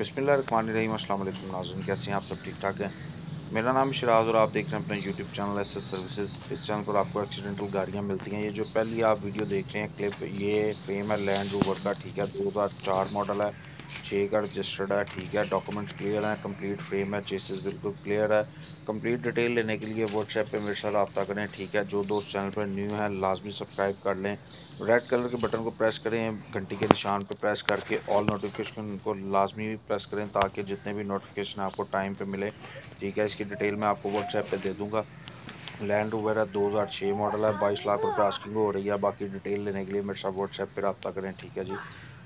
अस्सलाम असल नाजन कैसे हैं आप सब ठीक ठाक हैं मेरा नाम शराज और आप देख रहे हैं अपना YouTube channel S S services इस चैनल पर आपको एक्सीडेंटल गाड़ियाँ मिलती हैं ये जो पहली आप वीडियो देख रहे हैं क्लिप ये फेम है लैंड रोवर का ठीक है चार मॉडल है छः का रजिस्टर्ड है ठीक है डॉक्यूमेंट्स क्लियर हैं कंप्लीट फ्रेम है चेसिस बिल्कुल क्लियर है कंप्लीट डिटेल लेने के लिए व्हाट्सएप पे मेरे साथ रब्ता करें ठीक है जो दोस्त चैनल पर न्यू है लाजमी सब्सक्राइब कर लें रेड कलर के बटन को प्रेस करें घंटी के निशान पर प्रेस करके ऑल नोटिफिकेशन को लाजमी भी प्रेस करें ताकि जितने भी नोटिफिकेशन आपको टाइम पर मिले ठीक है इसकी डिटेल मैं आपको व्हाट्सएप पर दे दूँगा लैंड वगैरह दो हज़ार छः मॉडल है बाईस लाख रुपये आस्किंग हो रही है बाकी डिटेल लेने के लिए मेरे साथ व्हाट्सएप पर रब्ता करें ठीक है जी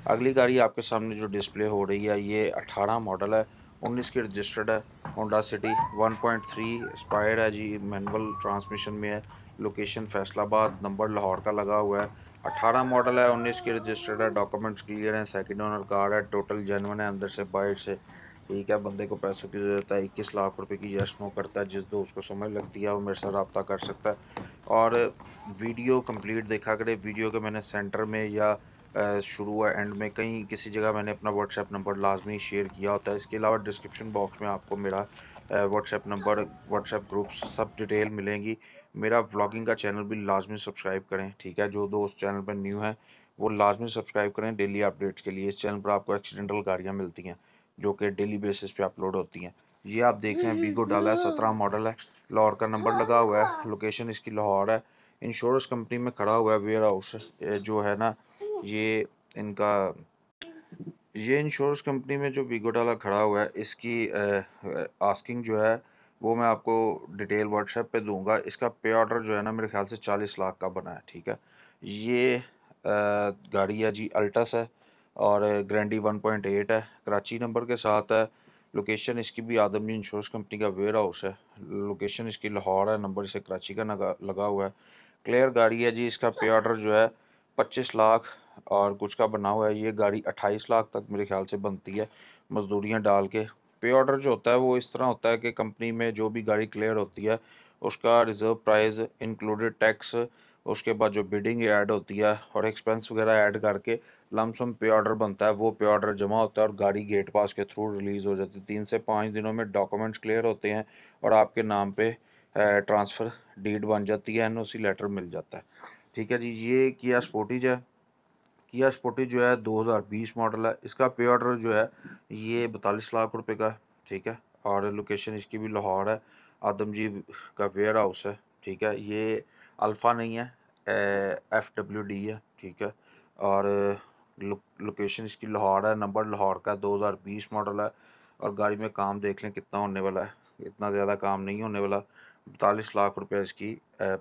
अगली गाड़ी आपके सामने जो डिस्प्ले हो रही है ये 18 मॉडल है 19 की रजिस्टर्ड है होंडा सिटी 1.3 पॉइंट है जी मैनुअल ट्रांसमिशन में है लोकेशन फैसलाबाद नंबर लाहौर का लगा हुआ है 18 मॉडल है 19 की रजिस्टर्ड है डॉक्यूमेंट्स क्लियर हैं सेकंड ओनर कार है टोटल जेनवन है अंदर से बाइट से ठीक है बंदे को पैसों की ज़रूरत है इक्कीस लाख रुपए की यश नो करता है जिस दो उसको समझ लगती है वो मेरे साथ रबता कर सकता है और वीडियो कंप्लीट देखा करे वीडियो के मैंने सेंटर में या शुरू है एंड में कहीं किसी जगह मैंने अपना व्हाट्सएप नंबर लाजमी शेयर किया होता है इसके अलावा डिस्क्रिप्शन बॉक्स में आपको मेरा व्हाट्सएप नंबर व्हाट्सएप ग्रुप सब डिटेल मिलेंगी मेरा व्लॉगिंग का चैनल भी लाजमी सब्सक्राइब करें ठीक है जो दोस्त चैनल पर न्यू है वो लाजमी सब्सक्राइब करें डेली अपडेट्स के लिए इस चैनल पर आपको एक्सीडेंटल गाड़ियाँ मिलती हैं जो कि डेली बेसिस पे अपलोड होती हैं ये आप देख रहे हैं बीगो डाला है सत्रह मॉडल है लाहौर का नंबर लगा हुआ है लोकेशन इसकी लाहौर है इंश्योरेंस कंपनी में खड़ा हुआ है वेयर हाउस जो है ना ये इनका ये इंश्योरेंस कंपनी में जो घोटाला खड़ा हुआ है इसकी आस्किंग जो है वो मैं आपको डिटेल व्हाट्सएप पे दूंगा इसका पे ऑर्डर जो है ना मेरे ख्याल से चालीस लाख का बना है ठीक है ये गाड़ी है जी अल्टस है और ग्रैंडी 1.8 है कराची नंबर के साथ है लोकेशन इसकी भी आदमी इंश्योरेंस कंपनी का वेयर हाउस है लोकेशन इसकी लाहौर है नंबर इसे कराची का लगा हुआ है क्लियर गाड़ी है जी इसका पे ऑर्डर जो है पच्चीस लाख और कुछ का बना हुआ है ये गाड़ी अट्ठाईस लाख तक मेरे ख्याल से बनती है मजदूरियाँ डाल के पे ऑर्डर जो होता है वो इस तरह होता है कि कंपनी में जो भी गाड़ी क्लियर होती है उसका रिज़र्व प्राइस इंक्लूडेड टैक्स उसके बाद जो बिडिंग ऐड होती है और एक्सपेंस वगैरह ऐड करके लमसम पे ऑर्डर बनता है वो पे ऑर्डर जमा होता है और गाड़ी गेट पास के थ्रू रिलीज़ हो जाती है तीन से पाँच दिनों में डॉक्यूमेंट्स क्लियर होते हैं और आपके नाम पे ट्रांसफ़र डीड बन जाती है एन लेटर मिल जाता है ठीक है जी ये किया स्पोर्टिज है किया स्पोर्टिज जो है 2020 मॉडल है इसका पे ऑर्डर जो है ये बतालीस लाख रुपए का है ठीक है और लोकेशन इसकी भी लाहौर है आदम जी का वेयर हाउस है ठीक है ये अल्फ़ा नहीं है एफ डब्ल्यू डी है ठीक है और लोकेशन इसकी लाहौर है नंबर लाहौर का 2020 मॉडल है और गाड़ी में काम देख लें कितना होने वाला है इतना ज़्यादा काम नहीं होने वाला उनतालीस लाख रुपए इसकी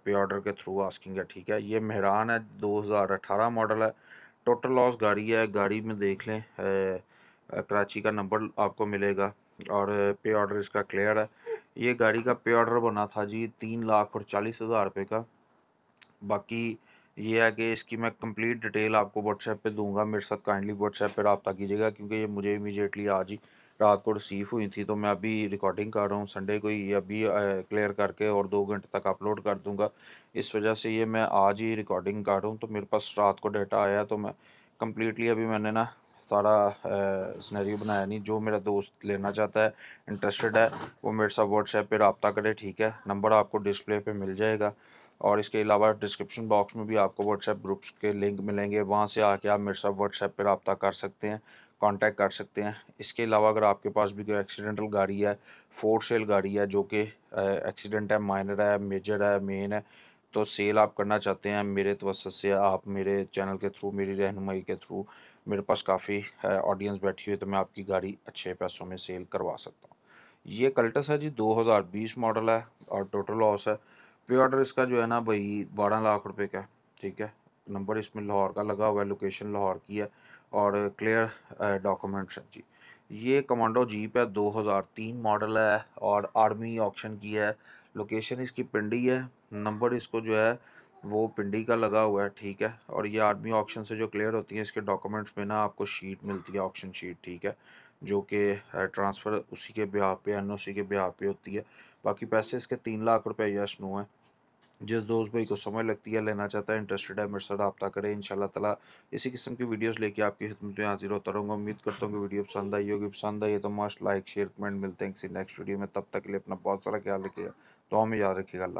पे ऑर्डर के थ्रू आस्किंग है ठीक है ये मेहरान है 2018 मॉडल है टोटल लॉस गाड़ी है गाड़ी में देख लें कराची का नंबर आपको मिलेगा और पे ऑर्डर इसका क्लियर है ये गाड़ी का पे ऑर्डर बना था जी तीन लाख और चालीस हज़ार रुपये का बाकी ये है कि इसकी मैं कंप्लीट डिटेल आपको व्हाट्सएप पे दूंगा मेरे साथ काइंडली व्हाट्सएप पे रबता कीजिएगा क्योंकि ये मुझे इमीडिएटली आज ही रात को रिसीव हुई थी तो मैं अभी रिकॉर्डिंग कर रहा हूँ संडे को ही अभी क्लियर करके और दो घंटे तक अपलोड कर दूँगा इस वजह से ये मैं आज ही रिकॉर्डिंग कर रहा हूँ तो मेरे पास रात को डाटा आया तो मैं कम्प्लीटली अभी मैंने ना सारा सिनेरियो बनाया नहीं जो मेरा दोस्त लेना चाहता है इंटरेस्टेड है वो मेरे साथ व्हाट्सएप पर रबता करे ठीक है नंबर आपको डिस्प्ले पर मिल जाएगा और इसके अलावा डिस्क्रिप्शन बॉक्स में भी आपको व्हाट्सएप ग्रुप्स के लिंक मिलेंगे वहाँ से आके आप मेरे साथ व्हाट्सएप पर रबता कर सकते हैं कांटेक्ट कर सकते हैं इसके अलावा अगर आपके पास भी कोई एक्सीडेंटल गाड़ी है फोर सेल गाड़ी है जो कि एक्सीडेंट है माइनर है मेजर है मेन है तो सेल आप करना चाहते हैं मेरे तवस से आप मेरे चैनल के थ्रू मेरी रहनुमाई के थ्रू मेरे पास काफ़ी ऑडियंस बैठी हुई तो मैं आपकी गाड़ी अच्छे पैसों में सेल करवा सकता हूँ ये कल्टस है जी 2020 मॉडल है और टोटल लॉस है पे ऑर्डर इसका जो है ना भाई बारह लाख रुपए का है ठीक है नंबर इसमें लाहौर का लगा हुआ है लोकेशन लाहौर की है और क्लियर डॉक्यूमेंट्स uh, हैं जी ये कमांडो जीप है 2003 मॉडल है और आर्मी ऑप्शन की है लोकेशन इसकी पिंडी है नंबर इसको जो है वो पिंडी का लगा हुआ है ठीक है और ये आर्मी ऑप्शन से जो क्लियर होती है इसके डॉक्यूमेंट्स में ना आपको शीट मिलती है ऑप्शन शीट ठीक है जो कि ट्रांसफ़र uh, उसी के ब्याह पे एन के ब्याह पे होती है बाकी पैसे इसके तीन लाख रुपए यश नो है जिस दोस्त भाई को समय लगती है लेना चाहता है इंटरेस्टेड है मेरे साथ रबा करें इन तला इसी किस्म की वीडियोस लेके आपकी खिदमत में हाजिर होता रहूँगा उम्मीद करता हूँ कि वीडियो पसंद आई होगी पसंद आई है तो मस्ट लाइक शेयर कमेंट मिलते हैं किसी नेक्स्ट वीडियो में तब तक के लिए अपना बहुत सारा ख्याल रखिएगा तो हमें याद रखिएगा अल्लाह